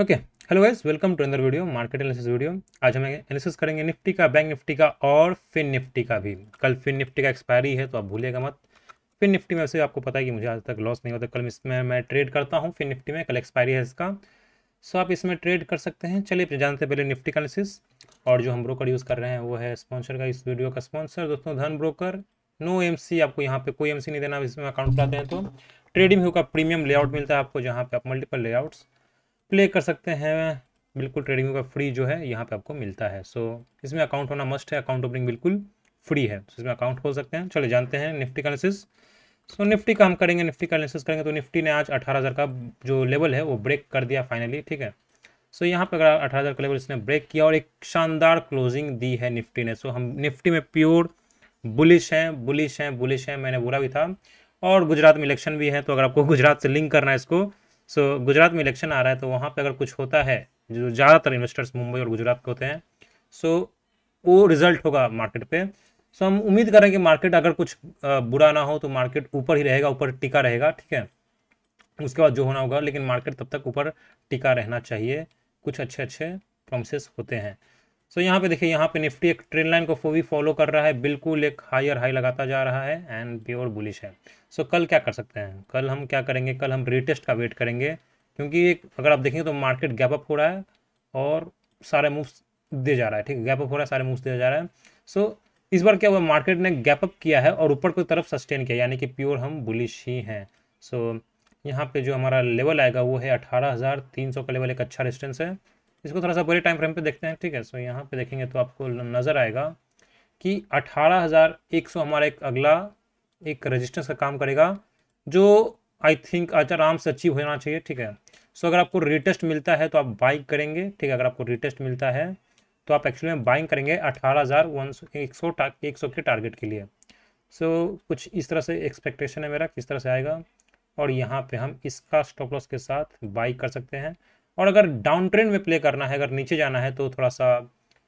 okay hello guys welcome to another video market analysis video आज हम analysis करेंगे Nifty का बैंक निफ्टी का और फिन निफ्टी का भी कल फिन निफ्टी का एक्सपायरी है तो आप भूलिएगा मत फिन निफ्टी में वैसे आपको पता है कि मुझे आज तक लॉस नहीं होता कल इसमें मैं ट्रेड करता हूँ फिन निफ्टी में कल एक्सपायरी है इसका सो आप इसमें ट्रेड कर सकते हैं चलिए जानते पहले निफ्टी का एनालिसिस और जो हम ब्रोकर यूज़ कर रहे हैं वो है स्पॉन्सर का इस वीडियो का स्पॉन्सर दोस्तों धन ब्रोकर नो एम आपको यहाँ पर कोई एम नहीं देना इसमें अकाउंट चलाते हैं तो ट्रेडिंग का प्रीमियम लेआउट मिलता है आपको जहाँ पे आप मल्टीपल लेआउट्स प्ले कर सकते हैं बिल्कुल ट्रेडिंग का फ्री जो है यहाँ पे आपको मिलता है सो so, इसमें अकाउंट होना मस्ट है अकाउंट ओपनिंग बिल्कुल फ्री है so, इसमें अकाउंट खोल सकते हैं चले जानते हैं निफ्टी का एनालिसिस सो so, निफ्टी का हम करेंगे निफ्टी का एनालिसिस करेंगे तो निफ्टी ने आज अठारह हज़ार का जो लेवल है वो ब्रेक कर दिया फाइनली ठीक है सो so, यहाँ पर अगर अठारह हज़ार का लेवल इसने ब्रेक किया और एक शानदार क्लोजिंग दी है निफ्टी ने सो so, हम निफ्टी में प्योर बुलिश हैं बुलिश हैं बुलिश हैं मैंने बोला भी था और गुजरात में इलेक्शन भी है तो अगर आपको गुजरात से लिंक करना है इसको सो गुजरात में इलेक्शन आ रहा है तो वहाँ पर अगर कुछ होता है जो ज़्यादातर इन्वेस्टर्स मुंबई और गुजरात के होते हैं सो वो रिजल्ट होगा मार्केट पे सो हम उम्मीद करें कि मार्केट अगर कुछ बुरा ना हो तो मार्केट ऊपर ही रहेगा ऊपर टिका रहेगा ठीक है उसके बाद जो होना होगा लेकिन मार्केट तब तक ऊपर टिका रहना चाहिए कुछ अच्छे अच्छे प्रोमिस होते हैं सो यहाँ पे देखिए यहाँ पे निफ्टी एक ट्रेन लाइन को भी फॉलो कर रहा है बिल्कुल एक हायर हाई लगाता जा रहा है एंड प्योर बुलिश है सो so, कल क्या कर सकते हैं कल हम क्या करेंगे कल हम रिटेस्ट का वेट करेंगे क्योंकि एक अगर आप देखेंगे तो मार्केट गैप अप हो रहा है और सारे मूव्स दे जा रहा है ठीक गैप अप हो रहा है सारे मूव्स दे जा रहा है सो so, इस बार क्या हुआ मार्केट ने गैप अप किया है और ऊपर की तरफ सस्टेन किया यानी कि प्योर हम बुलिश ही हैं सो so, यहाँ पे जो हमारा लेवल आएगा वो है अठारह हज़ार तीन सौ का लेवल एक अच्छा रेस्टेंस है इसको थोड़ा सा बड़े टाइम फ्रेम पे देखते हैं ठीक है सो यहाँ पे देखेंगे तो आपको नज़र आएगा कि 18,100 हमारा एक अगला एक रजिस्टेंस का काम करेगा जो आई थिंक आराम से अचीव होना चाहिए ठीक है सो अगर आपको रिटेस्ट मिलता है तो आप बाइक करेंगे ठीक है अगर आपको रिटेस्ट मिलता है तो आप एक्चुअली में बाइंग करेंगे अठारह हज़ार वन सौ एक सौ एक सौ के टारगेट के लिए सो so, कुछ इस तरह से एक्सपेक्टेशन है मेरा किस तरह से आएगा और यहाँ पे हम इसका स्टॉप लॉस के साथ बाई कर सकते हैं और अगर डाउन ट्रेंड में प्ले करना है अगर नीचे जाना है तो थोड़ा सा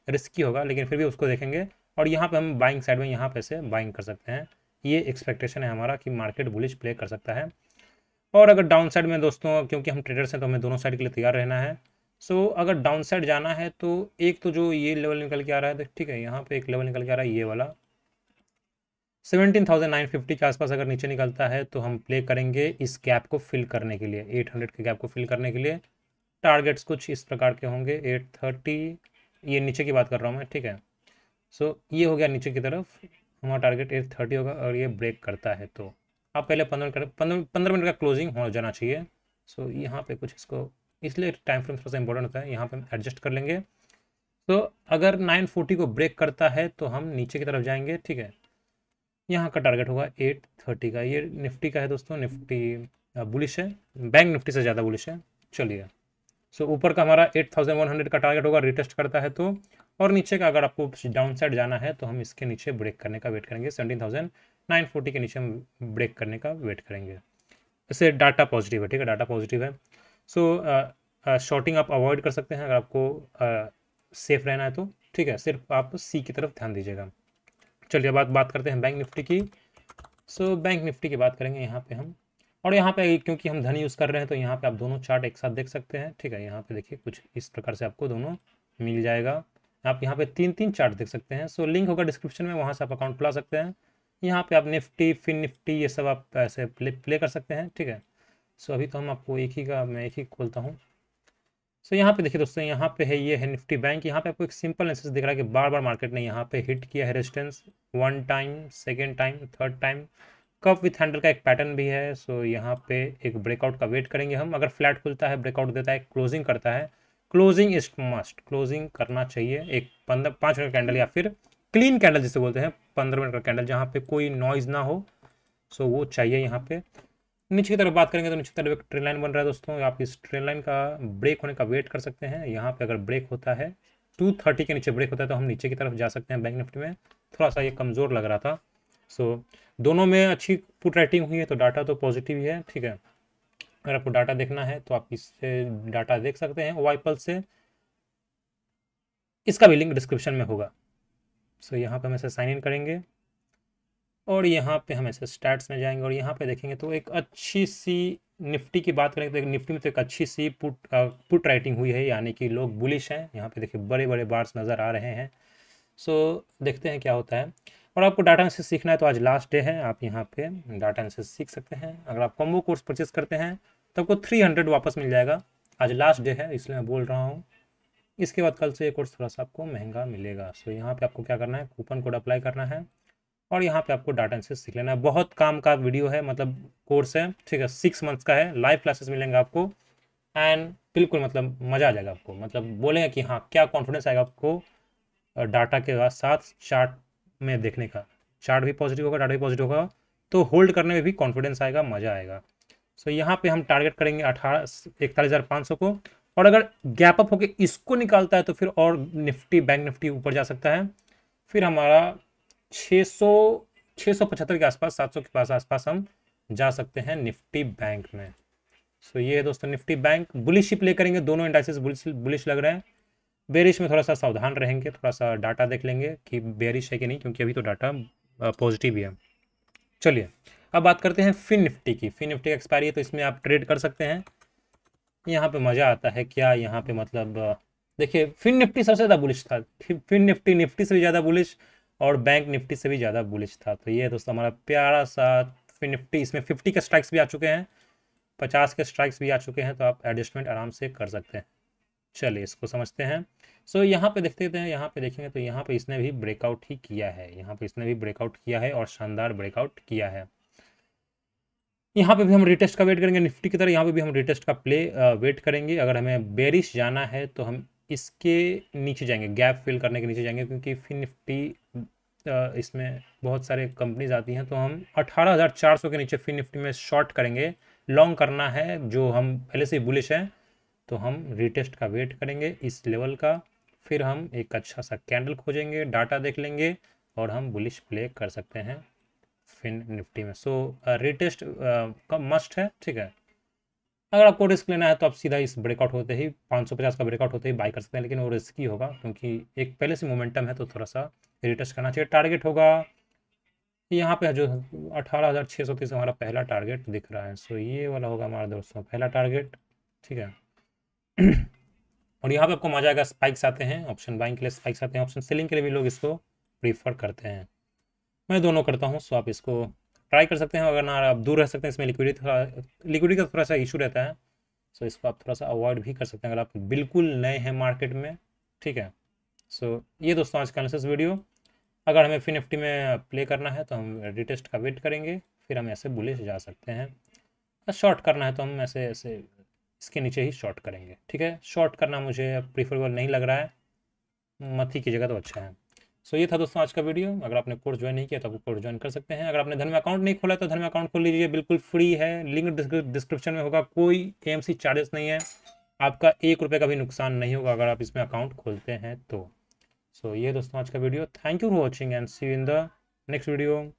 रिस्की होगा लेकिन फिर भी उसको देखेंगे और यहाँ पे हम बाइंग साइड में यहाँ पे से बाइंग कर सकते हैं ये एक्सपेक्टेशन है हमारा कि मार्केट बुलिश प्ले कर सकता है और अगर डाउन साइड में दोस्तों क्योंकि हम ट्रेडर्स हैं तो हमें दोनों साइड के लिए तैयार रहना है सो so, अगर डाउन साइड जाना है तो एक तो जो ये लेवल निकल के आ रहा है तो ठीक है यहाँ पे एक लेवल निकल के आ रहा है ये वाला सेवनटीन थाउजेंड नाइन फिफ्टी के आसपास अगर नीचे निकलता है तो हम प्ले करेंगे इस गैप को फिल करने के लिए एट हंड्रेड के गैप को फिल करने के लिए टारगेट्स कुछ इस प्रकार के होंगे एट थर्टी ये नीचे की बात कर रहा हूँ मैं ठीक है सो so, ये हो गया नीचे की तरफ हमारा टारगेट एट थर्टी होगा और ये ब्रेक करता है तो आप पहले पंद्रह मिनट पंद्रह मिनट का क्लोजिंग हो जाना चाहिए सो so, यहाँ पे कुछ इसको इसलिए टाइम फ्रेम थोड़ा सा इंपॉर्टेंट होता है यहाँ पे हम एडजस्ट कर लेंगे तो अगर नाइन फोर्टी को ब्रेक करता है तो हम नीचे की तरफ जाएंगे ठीक है यहाँ का टारगेट होगा एट थर्टी का ये निफ्टी का है दोस्तों निफ्टी बुलिश है बैंक निफ्टी से ज़्यादा बुलिश है चलिए सो so, ऊपर का हमारा 8100 का टारगेट होगा रिटेस्ट करता है तो और नीचे का अगर आपको डाउन साइड जाना है तो हम इसके नीचे ब्रेक करने का वेट करेंगे 17,940 के नीचे हम ब्रेक करने का वेट करेंगे इससे डाटा पॉजिटिव है ठीक है डाटा पॉजिटिव है सो शॉर्टिंग आप अवॉइड कर सकते हैं अगर आपको सेफ रहना है तो ठीक है सिर्फ आप सी की तरफ ध्यान दीजिएगा चलिए अब बात करते हैं बैंक निफ्टी की सो so, बैंक निफ्टी की बात करेंगे यहाँ पे हम और यहाँ पे क्योंकि हम धन यूज़ कर रहे हैं तो यहाँ पे आप दोनों चार्ट एक साथ देख सकते हैं ठीक है यहाँ पे देखिए कुछ इस प्रकार से आपको दोनों मिल जाएगा आप यहाँ पे तीन तीन चार्ट देख सकते हैं सो लिंक होगा डिस्क्रिप्शन में वहाँ से आप अकाउंट खुला सकते हैं यहाँ पे आप निफ्टी फिन निफ्टी ये सब आप ऐसे प्ले प्ले कर सकते हैं ठीक है सो अभी तो हम आपको एक ही का मैं एक ही खोलता हूँ सो यहाँ पे देखिए दोस्तों यहाँ पे है ये है निफ्टी बैंक यहाँ पे आपको एक सिंपल एनसेस दिख रहा है कि बार बार मार्केट ने यहाँ पे हिट किया है resistance one time second time third time cup with handle का एक पैटर्न भी है सो यहाँ पे एक ब्रेकआउट का वेट करेंगे हम अगर फ्लैट खुलता है ब्रेकआउट देता है क्लोजिंग करता है क्लोजिंग इज मस्ट क्लोजिंग करना चाहिए एक पंद्रह पाँच मिनट कैंडल या फिर क्लीन कैंडल जिसे बोलते हैं पंद्रह मिनट का कैंडल जहाँ पे कोई नॉइज़ ना हो सो वो चाहिए यहाँ पे नीचे की तरफ बात करेंगे तो नीचे की तरफ एक ट्रेन लाइन बन रहा है दोस्तों आप इस ट्रेन लाइन का ब्रेक होने का वेट कर सकते हैं यहाँ पे अगर ब्रेक होता है टू थर्टी के नीचे ब्रेक होता है तो हम नीचे की तरफ जा सकते हैं बैंक निफ्टी में थोड़ा सा ये कमज़ोर लग रहा था सो so, दोनों में अच्छी पुट राइटिंग हुई है तो डाटा तो पॉजिटिव ही है ठीक है अगर आपको डाटा देखना है तो आप इससे डाटा देख सकते हैं वाइपल से इसका भी लिंक डिस्क्रिप्शन में होगा सो so, यहाँ पर हम ऐसे साइन इन करेंगे और यहाँ पे हम ऐसे स्टैट्स में जाएंगे और यहाँ पे देखेंगे तो एक अच्छी सी निफ्टी की बात करें तो एक निफ्टी में तो एक अच्छी सी पुट पुट राइटिंग हुई है यानी कि लोग बुलिश हैं यहाँ पे देखिए बड़े बड़े बार्स नज़र आ रहे हैं सो so, देखते हैं क्या होता है और आपको डाटा एनालिसिस सीखना है तो आज लास्ट डे है आप यहाँ पे डाटा एनालिसिस सीख सकते हैं अगर आप कॉम्बो कोर्स परचेस करते हैं तो आपको थ्री हंड्रेड वापस मिल जाएगा आज लास्ट डे है इसलिए मैं बोल रहा हूँ इसके बाद कल से ये कोर्स थोड़ा सा आपको महंगा मिलेगा सो यहाँ पर आपको क्या करना है कूपन कोड अप्लाई करना है और यहाँ पर आपको डाटा एनालिसिस सीख लेना है बहुत काम का वीडियो है मतलब कोर्स है ठीक है सिक्स मंथ्स का है लाइव क्लासेस मिलेंगे आपको एंड बिल्कुल मतलब मज़ा आ जाएगा आपको मतलब बोलेंगे कि हाँ क्या कॉन्फिडेंस आएगा आपको डाटा के साथ चार्ट में देखने का चार्ट भी पॉजिटिव होगा डाटा भी पॉजिटिव होगा तो होल्ड करने में भी कॉन्फिडेंस आएगा मज़ा आएगा सो so, यहाँ पे हम टारगेट करेंगे अठारह इकतालीस हज़ार पाँच सौ को और अगर गैप अप होकर इसको निकालता है तो फिर और निफ्टी बैंक निफ्टी ऊपर जा सकता है फिर हमारा छः सौ छः सौ पचहत्तर के आसपास सात सौ के पास आसपास हम जा सकते हैं निफ्टी बैंक में सो so, ये है दोस्तों निफ्टी बैंक बुलिश ही प्ले करेंगे दोनों इंडस्ट्रीज बुलिश लग रहे हैं बेरिश में थोड़ा सा सावधान रहेंगे थोड़ा सा डाटा देख लेंगे कि बेरिश है कि नहीं क्योंकि अभी तो डाटा पॉजिटिव ही है चलिए अब बात करते हैं फिन निफ्टी की फिन निफ्टी एक्सपायरी है तो इसमें आप ट्रेड कर सकते हैं यहाँ पे मज़ा आता है क्या यहाँ पे मतलब देखिए फिन निफ्टी सबसे ज़्यादा बुलिश था फिन निफ्टी निफ्टी से भी ज़्यादा बुलिश और बैंक निफ्टी से भी ज़्यादा बुलिश था तो ये दोस्तों हमारा प्यारा सा फिन निफ्टी इसमें फिफ्टी के स्ट्राइक्स भी आ चुके हैं पचास के स्ट्राइक्स भी आ चुके हैं तो आप एडजस्टमेंट आराम से कर सकते हैं चलिए इसको समझते हैं सो so, यहाँ पे देखते हैं यहाँ पे देखेंगे तो यहाँ पे इसने भी ब्रेकआउट ही किया है यहाँ पे इसने भी ब्रेकआउट किया है और शानदार ब्रेकआउट किया है यहाँ पे भी हम रिटेस्ट का वेट करेंगे निफ्टी की तरह यहाँ पे भी हम रिटेस्ट का प्ले वेट करेंगे अगर हमें बेरिश जाना है तो हम इसके नीचे जाएंगे गैप फिल करने के नीचे जाएंगे क्योंकि फिर निफ्टी इसमें बहुत सारे कंपनीज आती हैं तो हम 18,400 के नीचे फिर निफ्टी में शॉर्ट करेंगे लॉन्ग करना है जो हम पहले से ही बुलिश हैं तो हम रीटेस्ट का वेट करेंगे इस लेवल का फिर हम एक अच्छा सा कैंडल खोजेंगे डाटा देख लेंगे और हम बुलिश प्ले कर सकते हैं फिन निफ्टी में सो रीटेस्ट uh, uh, का मस्ट है ठीक है अगर आपको रिस्क लेना है तो आप सीधा इस ब्रेकआउट होते ही 550 का ब्रेकआउट होते ही बाई कर सकते हैं लेकिन वो रिस्की होगा क्योंकि एक पहले से मोमेंटम है तो थोड़ा सा रिटेस्ट करना चाहिए टारगेट होगा यहाँ पे जो अठारह हज़ार छः सौ तीस हमारा पहला टारगेट दिख रहा है सो ये वाला होगा हमारा दोस्तों पहला टारगेट ठीक है और यहाँ पे आपको मजा आएगा स्पाइक्स आते हैं ऑप्शन बाइंग के लिए स्पाइक्स आते हैं ऑप्शन सेलिंग के लिए भी लोग इसको प्रीफर करते हैं मैं दोनों करता हूँ सो आप इसको ट्राई कर सकते हैं अगर ना आप दूर रह सकते हैं इसमें लिक्विडी थोड़ा लिक्विडी का थोड़ा सा इशू रहता है सो इसको आप थोड़ा सा अवॉइड भी कर सकते हैं अगर आप बिल्कुल नए हैं मार्केट में ठीक है सो ये दोस्तों आज का एनालिसिस वीडियो अगर हमें फिन निफ्टी में प्ले करना है तो हम रिटेस्ट का वेट करेंगे फिर हम ऐसे बुलिश जा सकते हैं शॉर्ट करना है तो हम ऐसे ऐसे इसके नीचे ही शॉर्ट करेंगे ठीक है शॉर्ट करना मुझे प्रीफरेबल नहीं लग रहा है मथी की जगह तो अच्छा है सो so, ये था दोस्तों आज का वीडियो अगर आपने कोर्स ज्वाइन नहीं किया तो आप कोर्स ज्वाइन कर सकते हैं अगर आपने धन में अकाउंट नहीं खोला तो धन में अकाउंट खोल लीजिए बिल्कुल फ्री है लिंक डिस्क्रिप्शन में होगा कोई एम चार्जेस नहीं है आपका एक रुपये का भी नुकसान नहीं होगा अगर आप इसमें अकाउंट खोलते हैं तो सो so, ये दोस्तों आज का video thank you for watching and see in the next video